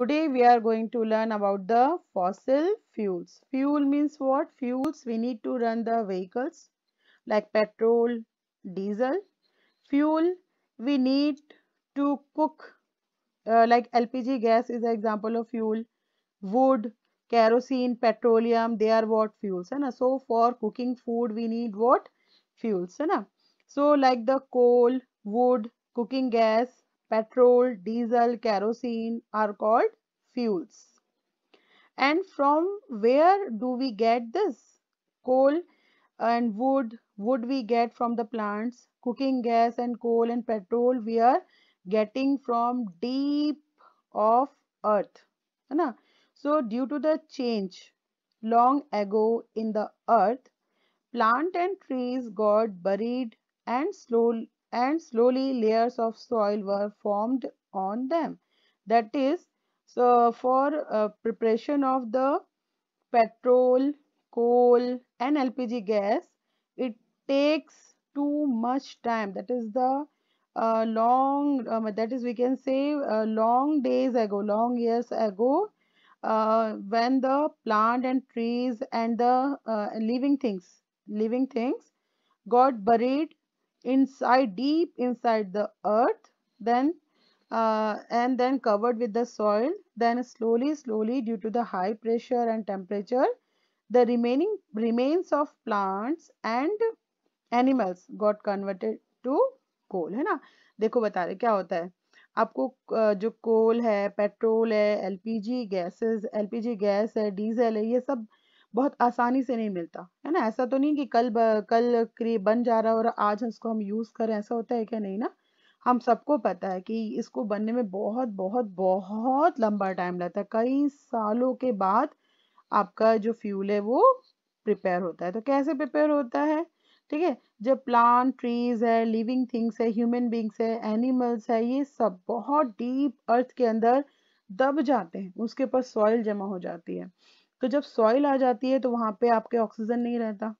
Today we are going to learn about the fossil fuels. Fuel means what? Fuels we need to run the vehicles like petrol, diesel. Fuel we need to cook uh, like LPG gas is an example of fuel. Wood, kerosene, petroleum they are what fuels. Right? So for cooking food we need what? Fuels. Right? So like the coal, wood, cooking gas, petrol, diesel, kerosene are called fuels. And from where do we get this? Coal and wood, wood we get from the plants, cooking gas and coal and petrol we are getting from deep of earth. So due to the change long ago in the earth, plant and trees got buried and slow, and slowly layers of soil were formed on them. That is, so for uh, preparation of the petrol, coal and LPG gas, it takes too much time. That is the uh, long, um, that is we can say uh, long days ago, long years ago, uh, when the plant and trees and the uh, living things, living things got buried inside deep inside the earth then uh, and then covered with the soil then slowly slowly due to the high pressure and temperature the remaining remains of plants and animals got converted to coal hai na देखो बता रहे क्या होता है आपको जो कोल है petrol है एलपीजी गैसेस एलपीजी गैस है डीजल है ये सब आ, बहुत आसानी से नहीं मिलता है ना ऐसा तो नहीं कि कल कल क्रिए बन जा रहा है और आज उसको हम यूज़ करें ऐसा होता है क्या नहीं ना हम सबको पता है कि इसको बनने में बहुत बहुत बहुत लंबा टाइम लगता है कई सालों के बाद आपका जो फ्यूल है वो प्रिपेयर होता है तो कैसे प्रिपेयर होता है ठीक है जब प्लांट ट्रीज है लिविंग थिंग्स है ह्यूमन बींग्स है एनिमल्स है ये सब बहुत डीप अर्थ के अंदर दब जाते हैं उसके ऊपर सॉइल जमा हो जाती है तो जब सॉइल आ जाती है तो वहां पे आपके ऑक्सीजन नहीं रहता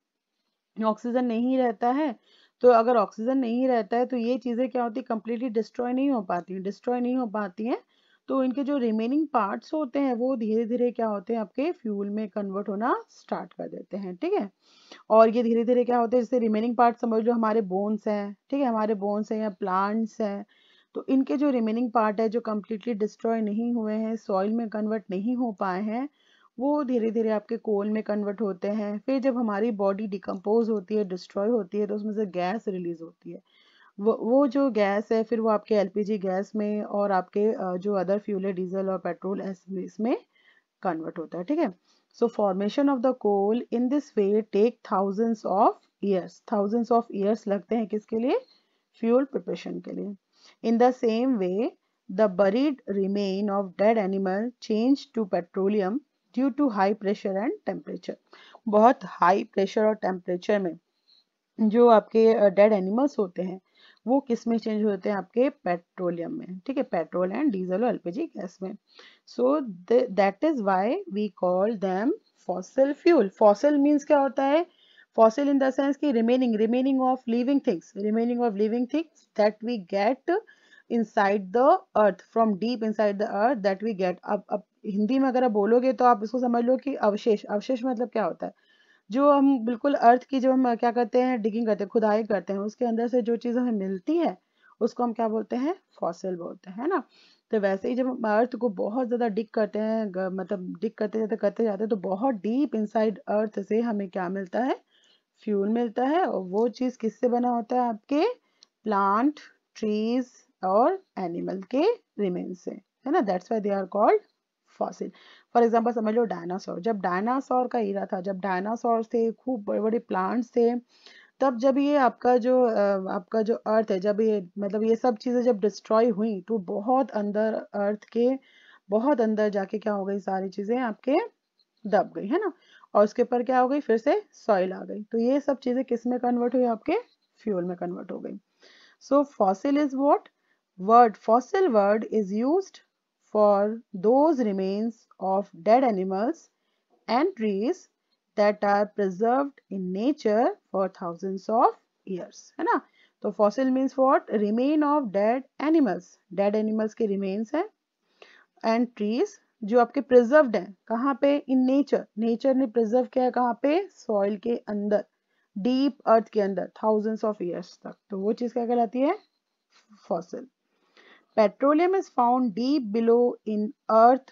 ऑक्सीजन नहीं रहता है तो अगर ऑक्सीजन नहीं रहता है तो ये चीज़ें क्या होती है कम्प्लीटली डिस्ट्रॉय नहीं हो पाती है डिस्ट्रॉय नहीं हो पाती है तो इनके जो रिमेनिंग पार्ट्स होते हैं वो धीरे धीरे क्या होते हैं आपके फ्यूल में कन्वर्ट होना स्टार्ट कर देते हैं ठीक है और ये धीरे धीरे क्या होते हैं जैसे रिमेनिंग पार्ट समझ लो हमारे बोन्स हैं ठीक है हमारे बोन्स हैं या प्लांट्स हैं तो इनके जो रिमेनिंग पार्ट है जो कम्प्लीटली डिस्ट्रॉय नहीं हुए हैं सॉइल में कन्वर्ट नहीं हो पाए हैं वो धीरे धीरे आपके कोल में कन्वर्ट होते हैं फिर जब हमारी बॉडी डिकम्पोज होती है डिस्ट्रॉय होती है तो उसमें से गैस रिलीज होती है वो वो जो गैस है फिर वो आपके एलपीजी गैस में और आपके जो अदर फ्यूल है डीजल और पेट्रोल इसमें कन्वर्ट होता है ठीक है so formation of the coal in this way take thousands of years thousands of years लगते हैं किसके लिए फ्यूल प्रिपरेशन के लिए in the same way the buried remain of dead animal change to petroleum due to high pressure and temperature बहुत high pressure और temperature में जो आपके डेड एनिमल्स होते हैं वो किस में चेंज होते हैं आपके पेट्रोलियम में ठीक है पेट्रोल एंड डीजल और एलपीजी गैस में so that is why we call them fossil fuel fossil means क्या होता है फॉसल इन द सेंस की remaining remaining of living things remaining of living things that we get inside the earth from deep inside the earth that we get अब अब हिंदी में अगर आप बोलोगे तो आप इसको समझ लो कि अवशेष अवशेष मतलब क्या होता है जो हम बिल्कुल अर्थ की जो हम क्या करते हैं डिगिंग करते हैं खुदाई करते हैं उसके अंदर से जो चीज़ हमें मिलती है उसको हम क्या बोलते हैं फॉसिल बोलते हैं ना तो वैसे ही जब हम अर्थ को बहुत ज़्यादा डिग करते हैं मतलब डिग करते जाते करते जाते हैं तो बहुत डीप इनसाइड अर्थ से हमें क्या मिलता है फ्यूल मिलता है और वो चीज़ किससे बना होता है आपके प्लांट ट्रीज और एनिमल के रिमेन से है ना that's why they are called fossil for example समझ लो डायनासोर जब डायनासोर का ईरा था जब डायनासोर थे खूब बड़े बड़े प्लांट्स थे तब जब ये आपका जो आपका जो अर्थ है जब ये मतलब ये सब चीज़ें जब डिस्ट्रॉय हुई तो बहुत अंदर अर्थ के बहुत अंदर जाके क्या हो गई सारी चीज़ें आपके दब गई है ना और उसके ऊपर क्या हो गई फिर से सॉइल आ गई तो ये सब चीज़ें किस में कन्वर्ट हुई आपके फ्यूल में कन्वर्ट हो गई so fossil is what word fossil word is used for those remains of dead animals and trees that are preserved in nature for thousands of years hai na to fossil means what remain of dead animals dead animals ke remains hai and trees जो आपके preserved हैं कहाँ पे in nature nature ने preserve किया है कहाँ पे soil के अंदर deep earth के अंदर thousands of years तक तो वो चीज़ क्या कहलाती है fossil Petroleum is found deep below in earth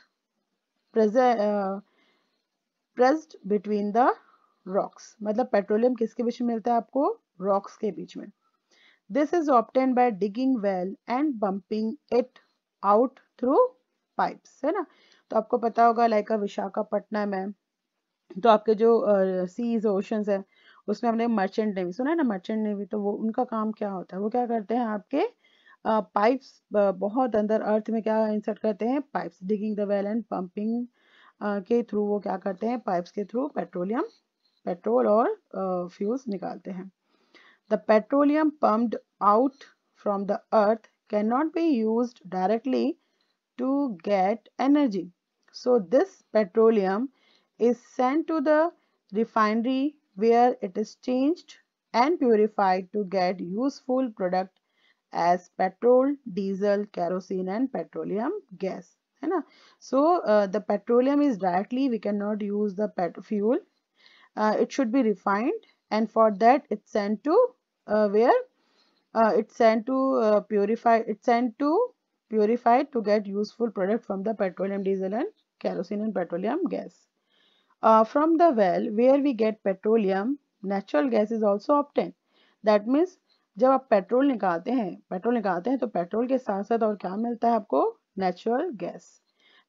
uh, between the rocks. मतलब पेट्रोलियम किसके बीच में मिलता है आपको रॉक्स के बीच में this is obtain by digging well and pumping it out through pipe है ना तो आपको पता होगा लाइक विशाखापटनम है तो आपके जो सीज uh, ओशंस है उसमें हमने मर्चेंट नेवी सुना है ना मर्चेंट नेवी तो वो उनका काम क्या होता है वो क्या करते हैं आपके पाइप्स बहुत अंदर अर्थ में क्या इंसर्ट करते हैं pipes digging the well and pumping के थ्रू वो क्या करते हैं पाइप्स के थ्रू पेट्रोलियम पेट्रोल और फ्यूल्स निकालते हैं the petroleum pumped out from the earth can not be use directly to get energy so this petroleum is sent to the refinery where it is changed and purified to get useful product as petrol, diesel, kerosene and petroleum gas. है ना? So uh, the petroleum is directly we cannot use the pet fuel. Uh, it should be refined and for that it's sent to uh, where? Uh, it's sent to uh, purify. It's sent to purify to get useful product from the petroleum diesel and kerosene and petroleum gas. Uh, from the well where we get petroleum, natural gas is also obtained. That means जब आप petrol निकालते हैं petrol निकालते हैं तो petrol के साथ साथ और क्या मिलता है आपको natural gas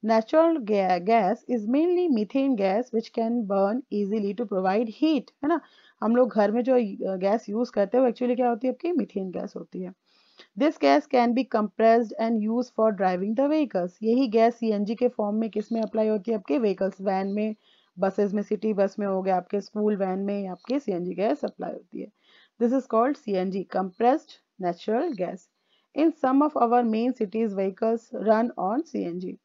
natural gas is mainly methane gas which can burn easily to provide heat है ना हम लोग घर में जो गैस यूज करते हैं वो एक्चुअली क्या होती है आपकी मिथेन गैस होती है this gas can be compressed and use for driving the vehicles यही गैस सीएनजी के फॉर्म में किस में अप्लाई होती है आपके व्हीकल्स वैन में बसेस में सिटी बस में हो गया आपके स्कूल वैन में आपके सीएनजी गैस अप्लाई होती है This is called CNG, compressed natural gas. In some of our main cities, vehicles run on CNG.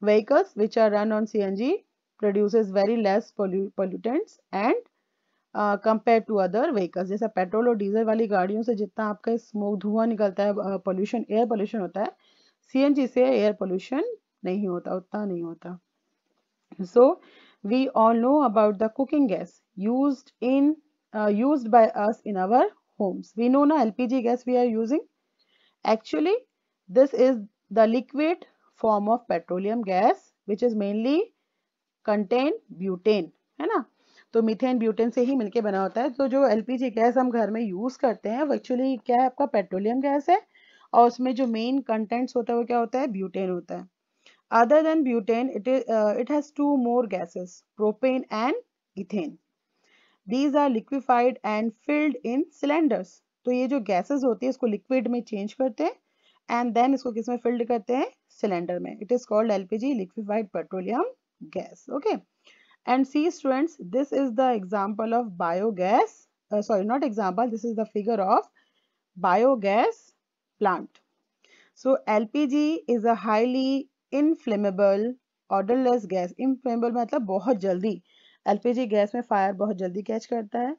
Vehicles which are run on CNG produces very less pollu pollutants and compare to other vehicles जैसे petrol और diesel वाली गाड़ियों से जितना आपका smoke धुआं निकलता है पोल्यूशन एयर पोल्यूशन होता है सीएनजी से एयर पोल्यूशन नहीं होता उतना नहीं होता so we all know about the cooking gas used in uh, used by us in our homes. We know na LPG gas we are using. Actually, this is the liquid form of petroleum gas which is mainly contain butane. hai na तो methane butane से ही मिलके बना होता है तो जो LPG gas हम घर में यूज़ करते हैं वो एक्चुअली क्या है आपका पेट्रोलियम गैस है और उसमें जो मेन कंटेंट्स होता है वो क्या होता है ब्यूटेन होता है other than butane it it has two more gases propane and ethane these are liquefied and filled in cylinders तो ये जो गैसेस होती है इसको लिक्विड में चेंज करते हैं एंड देन इसको किस में फिल्ड करते हैं सिलेंडर में it is called LPG liquefied petroleum gas okay and see students this is the example of biogas uh, sorry not example this is the figure of biogas plant so lpg is a highly inflammable odorless gas inflammable मतलब बहुत जल्दी LPG gas में fire बहुत जल्दी catch करता है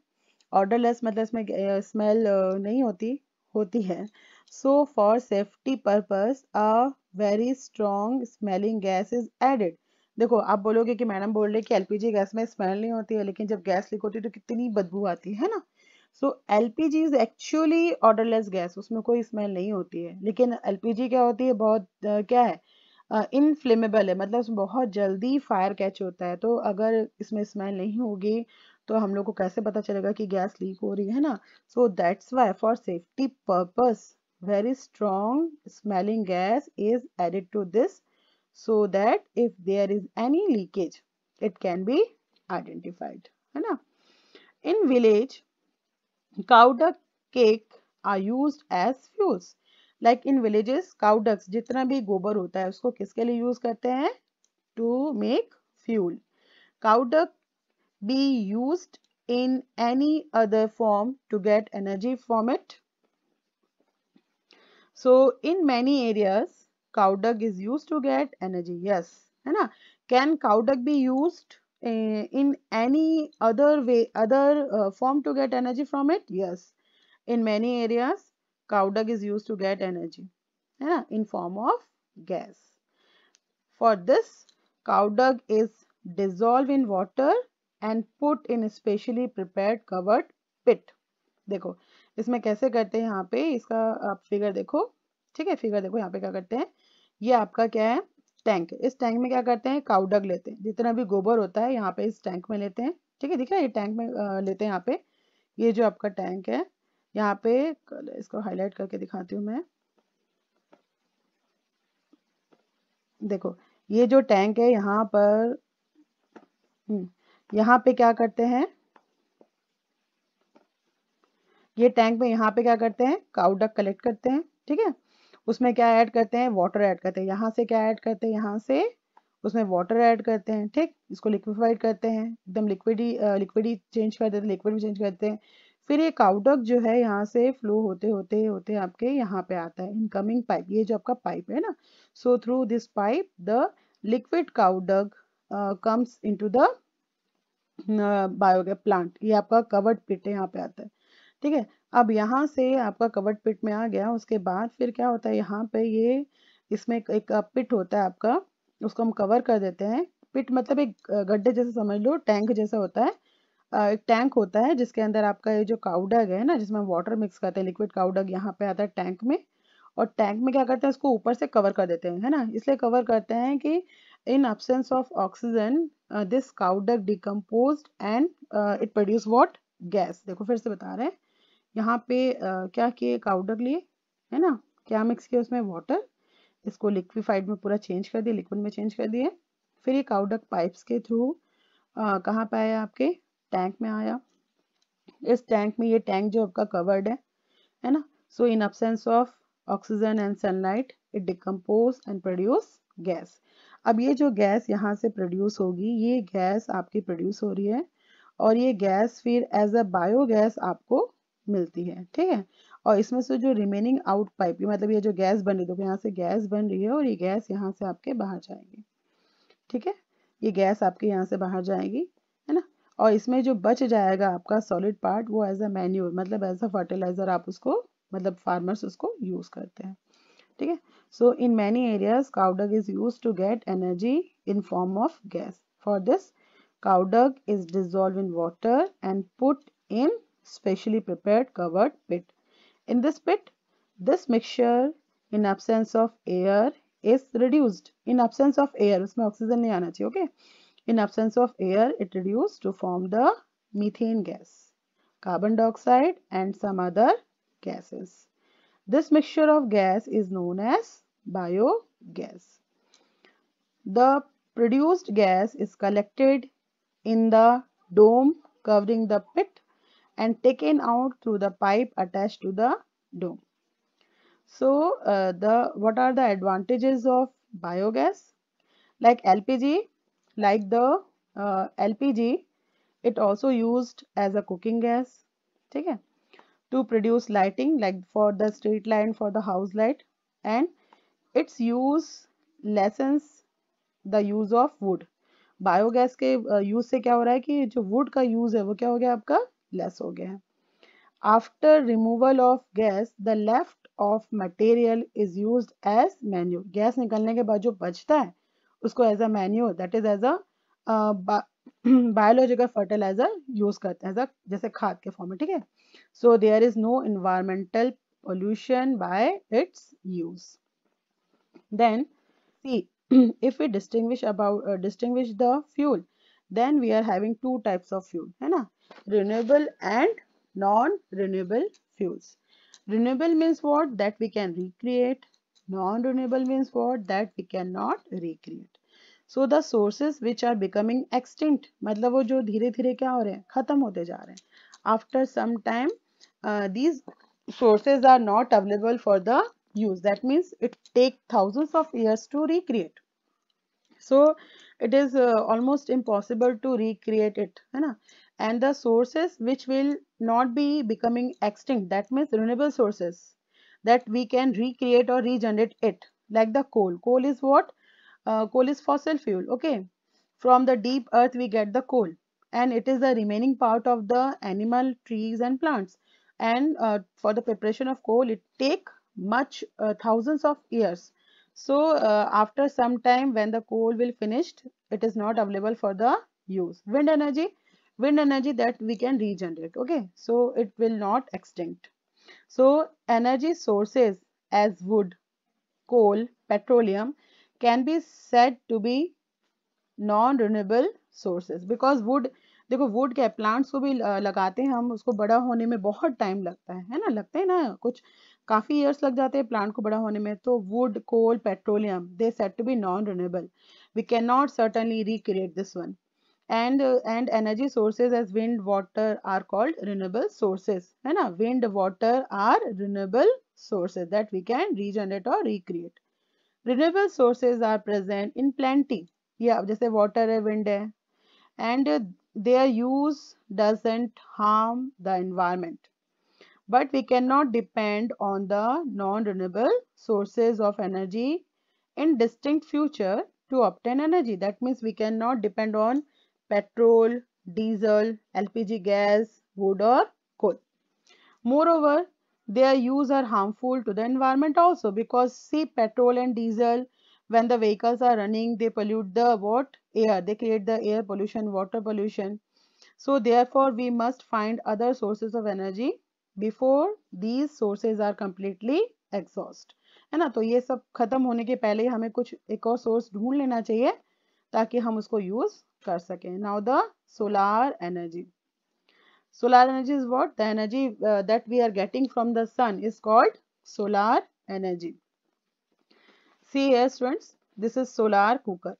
odourless मतलब इसमें स्मेल नहीं होती होती है so for safety purpose a very strong smelling gas is added देखो आप बोलोगे कि मैडम बोल रहे कि एलपीजी गैस में स्मेल नहीं होती है लेकिन जब गैस लीक होती है तो कितनी बदबू आती है ना so LPG is actually odourless gas उसमें कोई स्मेल नहीं होती है लेकिन एलपीजी क्या होती है बहुत uh, क्या है इनफ्लेमेबल है मतलब उसमें बहुत जल्दी फायर कैच होता है तो अगर इसमें स्मेल नहीं होगी तो हम लोग को कैसे पता चलेगा कि गैस लीक हो रही है ना so that's why for safety purpose very strong smelling gas is added to this so that if there is any leakage it can be identified है ना in village cowdung cake are use as fuel like in villages cowdung जितना भी गोबर होता है उसको किसके लिए यूज करते हैं to make fuel cowdung be use in any other form to get energy from it so in many areas cowdung is use to get energy yes है ना can cowdung be use in any other way other form to get energy from it yes in many areas Cowdung is used to get energy है ना in form of gas. For this cowdung is dissolved in water and put in specially prepared covered pit. देखो इसमें कैसे करते हैं यहाँ पे इसका आप फिगर देखो ठीक है फिगर देखो यहाँ पे क्या करते हैं ये आपका क्या है टैंक इस टैंक में क्या करते हैं काउडग लेते हैं जितना भी गोबर होता है यहाँ पे इस टैंक में लेते हैं ठीक है दिख रहा है ये टैंक में लेते हैं यहाँ पे ये जो आपका टैंक है यहाँ पे इसको हाईलाइट करके दिखाती हूँ मैं देखो ये जो टैंक है यहाँ पर हम्म, यहाँ पे क्या करते हैं ये टैंक में यहाँ पे क्या करते हैं काउडक कलेक्ट करते हैं ठीक है उसमें क्या ऐड करते हैं वाटर ऐड करते हैं यहाँ से क्या ऐड करते हैं यहाँ से उसमें वाटर ऐड करते हैं ठीक इसको लिक्विफाइड करते हैं एकदम लिक्विड ही लिक्विड ही चेंज कर देते हैं लिक्विड भी चेंज करते हैं फिर ये काउडक जो है यहाँ से फ्लो होते होते होते आपके यहाँ पे आता है इनकमिंग पाइप ये जो आपका पाइप है ना so through this pipe the liquid cowdung comes to the biogas plant ये आपका कवर्ड पिट यहाँ पे आता है ठीक है अब यहाँ से आपका कवर्ड पिट में आ गया उसके बाद फिर क्या होता है यहाँ पे ये इसमें एक पिट uh, होता है आपका उसको हम कवर कर देते हैं पिट मतलब एक uh, गड्ढे जैसे समझ लो टैंक जैसा होता है एक टैंक होता है जिसके अंदर आपका ये जो काउडग है ना जिसमें वाटर मिक्स करते हैं लिक्विड काउडग यहाँ पे आता है टैंक में और टैंक में क्या करते हैं उसको ऊपर से कवर कर देते हैं है ना इसलिए कवर करते हैं कि in absence of oxygen this cowdung decompose and it produce what gas देखो फिर से बता रहे हैं यहाँ पे uh, क्या किए काउडग लिए है ना क्या मिक्स किया उसमें वाटर इसको लिक्विफाइड में पूरा चेंज कर दिया लिक्विड में चेंज कर दिए फिर ये काउडक पाइप्स के थ्रू कहाँ पे आया आपके टैंक में आया इस टैंक में ये टैंक जो आपका कवर्ड है है ना so in absence of oxygen and sunlight it decompose and produce gas अब ये जो गैस यहाँ से प्रोड्यूस होगी ये गैस आपकी प्रोड्यूस हो रही है और ये गैस फिर एज अ बायोगैस आपको मिलती है ठीक है और इसमें से जो रिमेनिंग आउट पाइप मतलब ये जो गैस बन रही है देखो यहाँ से गैस बन रही है और ये गैस यहाँ से आपके बाहर जाएगी ठीक है ये गैस आपके यहाँ से बाहर जाएगी है ना और इसमें जो बच जाएगा आपका सॉलिड पार्ट वो एज अ मैन्यूर मतलब एज अ फर्टिलाइज़र आप उसको मतलब फार्मर्स उसको यूज़ करते हैं ठीक है so in many areas cowdung is use to get energy in form of gas for this cowdung is dissolve in water and put in specially prepare covered pit in this pit this mixture in absence of air is reduced. In absence of air उसमें oxygen नहीं आना चाहिए okay okay? In absence of air, it reduces to form the methane gas, carbon dioxide and some other gases. This mixture of gas is known as biogas. The produced gas is collected in the dome covering the pit and taken out through the pipe attached to the dome. So, uh, the what are the advantages of biogas? Like LPG, like the uh, LPG, it also used as a cooking gas. Okay? To produce lighting like for the street light, for the house light and its use lessens the use of wood. Biogas के use से क्या हो रहा है कि जो would का use है वो क्या हो गया आपका लेस हो गया है after removal of gas the left of material is use as manure gas निकलने के बाद जो बचता है उसको as a manure that is as a biological fertiliser use करते हैं जैसे खाद के फॉर्म में ठीक है so there is no environmental pollution by its use then see if you distinguish about distinguish the fuel then we are having two types of fuel है ना renewable and non renewable fuels renewable means what that we can recreate Non-renewable means what? That we cannot recreate. so the sources which are becoming extinct matlab wo jo dheere dheere kya ho rahe hain khatam hote ja rahe hain after some time uh, these sources are not available for the use that means it take thousands of years to recreate so it is uh, almost impossible to recreate it hai na and the sources which will not be becoming extinct that means renewable sources that we can recreate or regenerate it like the coal coal is what uh, coal is fossil fuel okay from the deep earth we get the coal and it is the remaining part of the animal trees and plants and uh, for the preparation of coal it take much uh, thousands of years so uh, after some time when the coal will finished it is not available for the use wind energy wind energy that we can regenerate okay so it will not extinct So energy sources as wood, coal, petroleum can be said to be non renewable sources because wood देखो wood क्या plants को भी लगाते हैं हम उसको बड़ा होने में बहुत टाइम लगता है है ना लगते हैं ना कुछ काफ़ी ईयर्स लग जाते हैं प्लांट को बड़ा होने में तो wood coal petroleum they said to be non renewable we can not certainly recreate this one and uh, and energy sources as wind water are called renewable sources hai na wind water are renewable sources that we can regenerate or recreate renewable sources are present in plenty yeah jaise water hai wind hai and uh, their use doesn't harm the environment but we cannot depend on the non-renewable sources of energy in distinct future to obtain energy that means we cannot depend on petrol, diesel, LPG gas, wood or coal. Moreover, their use are harmful to the environment also because see petrol and diesel when the vehicles are running they pollute the what air they create the air pollution water pollution so therefore we must find other sources of energy before these sources are completely exhaust है ना तो ये सब खत्म होने के पहले हमें कुछ एक और सोर्स ढूंढ लेना चाहिए ताकि हम उसको यूज कर सकें now the solar energy solar energy is what the energy that we are getting from the sun is called solar energy see as students this is solar cooker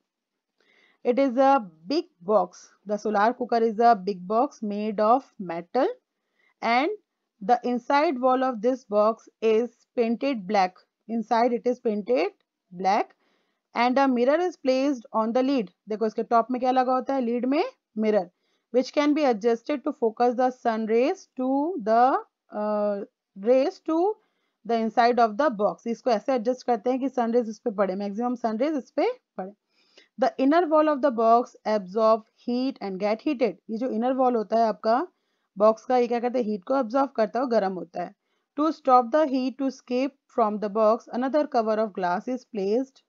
it is a big box the solar cooker is a big box made of metal and the inside wall of this box is painted black inside it is painted black and a mirror is placed on the lead देखो इसके top में क्या लगा होता है lid में mirror which can be adjusted to focus the sun rays to the rays to the side of the box इसको ऐसे एडजस्ट करते हैं कि सनरेज इस पे पड़े मैक्सिमम सनरेज इस पे पड़े the inner wall of the box absorb heat and get heated ये जो इनर वॉल होता है आपका बॉक्स का ये क्या करते हैं हीट को एब्जॉर्व करता है और गर्म होता है to stop the heat to escape from the box another cover of glass is placed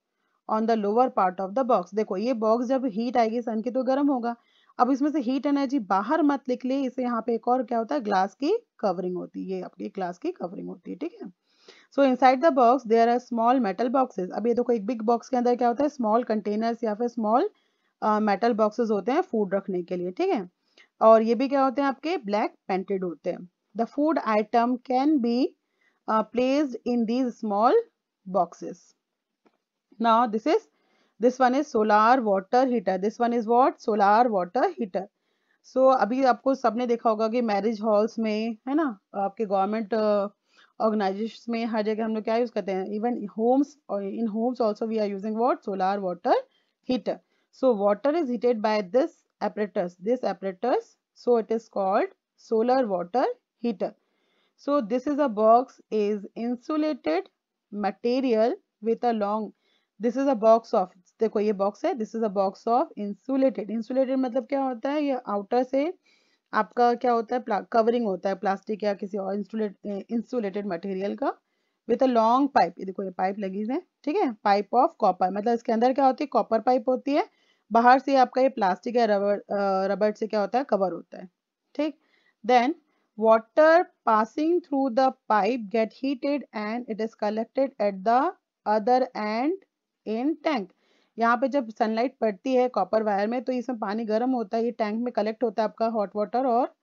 on the lower part of the box देखो ये बॉक्स जब हीट आएगी सन की तो गर्म होगा अब इसमें से हीट एनर्जी बाहर मत निकले इसे यहाँ पे एक और क्या होता है ग्लास की कवरिंग होती है ये आपकी ग्लास की कवरिंग होती है ठीक है so inside the box there are small metal boxes अब ये देखो एक बिग बॉक्स के अंदर क्या होता है स्मॉल कंटेनर्स या फिर स्मॉल मेटल बॉक्सेज होते हैं फूड रखने के लिए ठीक है और ये भी क्या होते हैं आपके ब्लैक पेंटेड होते हैं the food item can be placed in these small boxes now this is this one is solar water heater this one is what solar water heater so abhi aapko sabne dekha hoga ki marriage halls mein hai na aapke government uh, organizations mein har jagah hum log kya use karte hain even homes or in homes also we are using what solar water heater so water is heated by this apparatus this apparatus so it is called solar water heater so this is a box is insulated material with a long this is a box of देखो ये box है this is a box of insulated insulated मतलब क्या होता है ये outer से आपका क्या होता है कवरिंग होता है प्लास्टिक या किसी और इंसुलेटेड मटेरियल का विद अ लॉन्ग पाइप ये देखो ये पाइप लगी है ठीक है पाइप ऑफ कॉपर मतलब इसके अंदर क्या होती है कॉपर पाइप होती है बाहर से आपका ये प्लास्टिक या रबर आ, रबर से क्या होता है कवर होता है ठीक then water passing through the pipe get heated and it is collected at the other end in tank यहाँ पे जब सनलाइट पड़ती है कॉपर वायर में तो इसमें पानी गर्म होता है ये टैंक में कलेक्ट होता है आपका हॉट वाटर और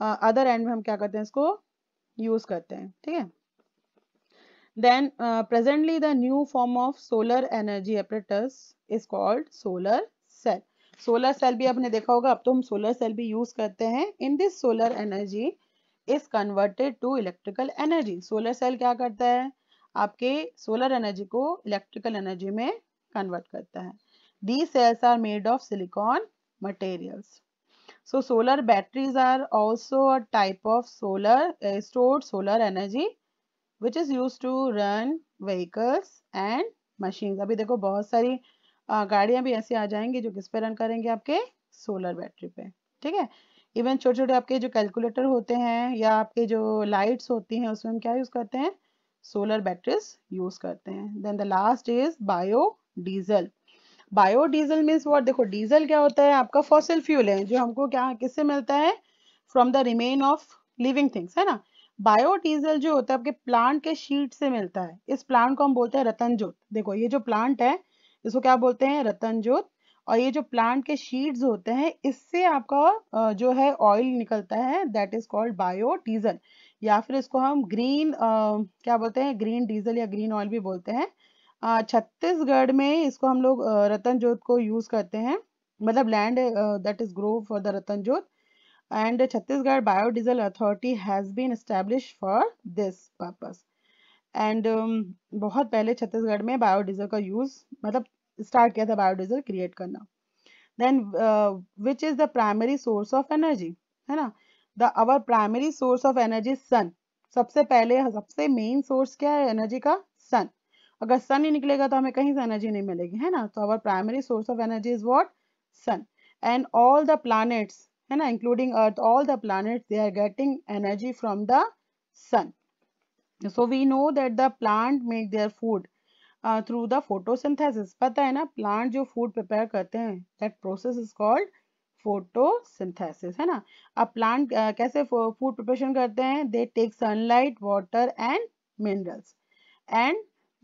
अदर एंड में हम क्या करते हैं इसको यूज करते हैं ठीक है then presently the new form of solar energy apparatus is called solar cell solar cell भी आपने देखा होगा अब तो हम सोलर सेल भी यूज करते हैं in this solar energy is converted to electrical energy solar cell क्या करता है आपके सोलर एनर्जी को इलेक्ट्रिकल एनर्जी में कन्वर्ट करता है the cells are made of silicon materials so solar batteries are also type of solar stored solar energy which is use to run vehicles and machine अभी देखो बहुत सारी गाड़ियां भी ऐसी आ जाएंगी जो किस पे रन करेंगे आपके सोलर बैटरी पे ठीक है इवन छोटे छोटे आपके जो कैलकुलेटर होते हैं या आपके जो लाइट्स होती हैं उसमें हम क्या यूज़ करते हैं सोलर बैटरीज यूज करते हैं then the last is bio diesel bio diesel means what देखो डीजल क्या होता है आपका फॉसिल फ्यूल है जो हमको क्या किससे मिलता है from the remain of living things है ना बायो डीजल जो होता है आपके प्लांट के शीट से मिलता है इस प्लांट को हम बोलते हैं रतन ज्योत देखो ये जो प्लांट है इसको क्या बोलते हैं रतन ज्योत और ये जो प्लांट के शीड्स होते हैं इससे आपका जो है ऑयल निकलता है that is called bio diesel या फिर इसको हम ग्रीन क्या बोलते हैं ग्रीन डीजल या ग्रीन ऑयल भी बोलते हैं छत्तीसगढ़ में इसको हम लोग रतन जोत को यूज़ करते हैं मतलब land that is grow for the ratanjot and Chhattisgarh biodiesel authority has been establish for this purpose and बहुत पहले छत्तीसगढ़ में बायोडीजल का यूज मतलब स्टार्ट किया था बायोडीजल क्रिएट करना then which is the primary source of energy है ना the our primary source of energy sun सबसे पहले सबसे मेन सोर्स क्या है एनर्जी का सन अगर सन ही निकलेगा तो हमें कहीं से एनर्जी नहीं मिलेगी है ना तो our primary source of energy is what sun and all the planets है ना including earth all the planets they are getting energy from the sun so we know that the plant make their food through the photosynthesis पता है ना plant जो food prepare करते हैं that process is called Photosynthesis, है ना अब plant कैसे फूड प्रिपरेशन करते हैं they take sunlight water and minerals and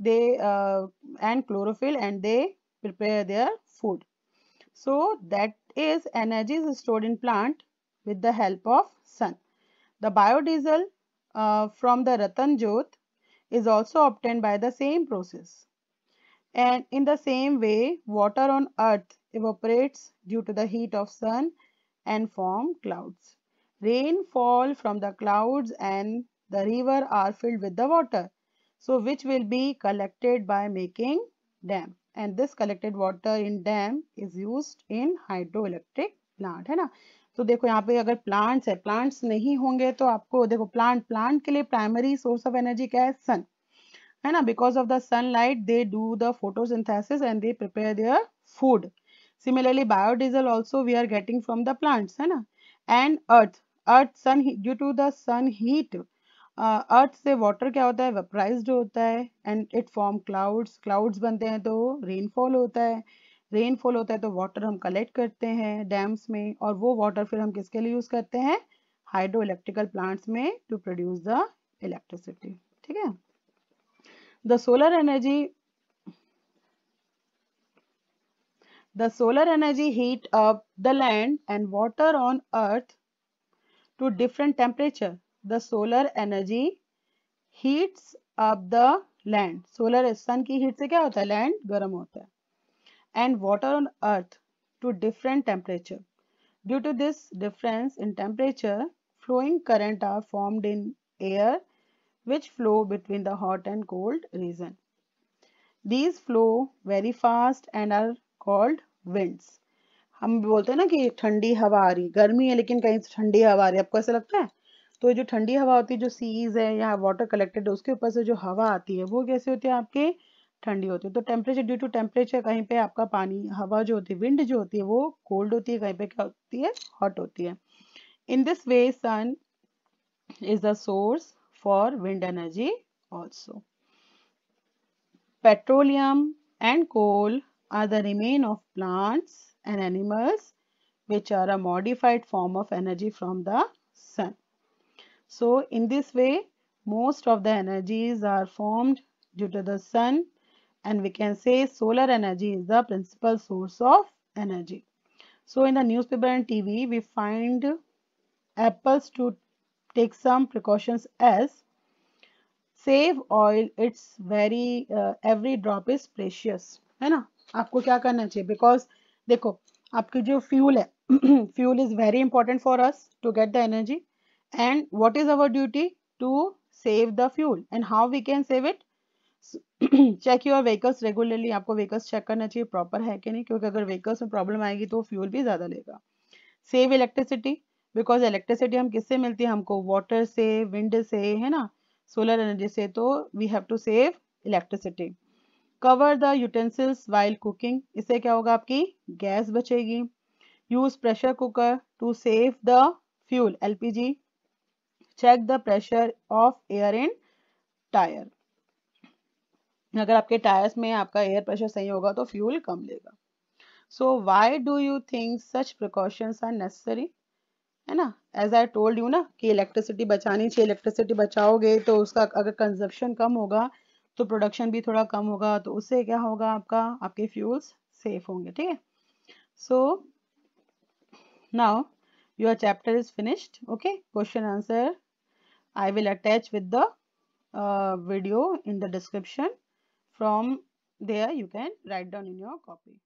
they and chlorophyll and they prepare their food. So that is energy is stored in plant with the help of sun. The biodiesel from the Ratan Jyot is also obtained by the same process. And in the same way, water on earth evaporates due to the heat of sun and form clouds. rain fall from the clouds and the river are filled with the water. So which will be collected by making dam and this collected water in dam is used in hydroelectric plant hai na तो देखो यहाँ पे अगर plants है plants नहीं होंगे तो आपको देखो प्लांट प्लांट के लिए प्राइमरी सोर्स ऑफ एनर्जी क्या है सन है ना because of the sunlight they do the photosynthesis and they prepare their food similarly biodiesel also we are getting from the plants hai na and earth earth sun due to the sun heat uh, earth se water kya hota hai vaporized hota hai and it form clouds clouds bante hain to rainfall hota hai rainfall होता है तो water हम collect करते हैं dams में और वो water फिर हम किसके लिए यूज़ करते हैं हाइड्रो इलेक्ट्रिकल प्लांट्स में टू प्रोड्यूस द इलेक्ट्रिसिटी ठीक है the solar energy The solar energy heat up the land and water on earth to different temperature. The solar energy heats up the land. Solar sun की heat से क्या होता Land गर्म होता And water on earth to different temperature. Due to this difference in temperature, flowing current are formed in air which flow between the hot and cold region. These flow very fast and are called winds हम बोलते हैं ना कि ठंडी हवा आ रही गर्मी है लेकिन कहीं से ठंडी हवा आ रही है आपको ऐसा लगता है तो जो ठंडी हवा होती है जो सीज है या वाटर कलेक्टेड है उसके ऊपर से जो हवा आती है वो कैसे होती है आपके ठंडी होती है तो टेम्परेचर ड्यू टू टेम्परेचर कहीं पे आपका पानी हवा जो होती है विंड जो होती है वो कोल्ड होती है कहीं पे क्या होती है हॉट होती है in this way sun is the source for wind energy also petroleum and coal are the remain of plants and animals which are a modified form of energy from the sun. So in this way most of the energies are formed due to the sun and we can say solar energy is the principal source of energy. So in the newspaper and TV we find apples to take some precautions as save oil it's very uh, every drop is precious है आपको क्या करना चाहिए because देखो आपके जो fuel है fuel is very important for us to get the energy and what is our duty to save the fuel and how we can save it check your vehicles regularly आपको vehicles check करना चाहिए proper है कि नहीं क्योंकि अगर vehicles में problem आएगी तो फ्यूल भी ज़्यादा लेगा सेव इलेक्ट्रिसिटी बिकॉज इलेक्ट्रिसिटी हम किससे मिलती है हमको वाटर से विंड से है ना सोलर एनर्जी से तो we have to save electricity cover the utensils while cooking इससे क्या होगा आपकी गैस बचेगी use pressure cooker to save the fuel LPG check the pressure of air in tyre अगर आपके टायर्स में आपका एयर प्रेशर सही होगा तो फ्यूल कम लेगा so why do you think such precautions are necessary है ना एज आई टोल्ड यू ना कि इलेक्ट्रिसिटी बचानी चाहिए इलेक्ट्रिसिटी बचाओगे तो उसका अगर कंजप्शन कम होगा तो प्रोडक्शन भी थोड़ा कम होगा तो उससे क्या होगा आपका आपके फ्यूल्स सेफ होंगे ठीक है so now your chapter is finished okay question answer I will attach with the video in the description from there you can write down in your copy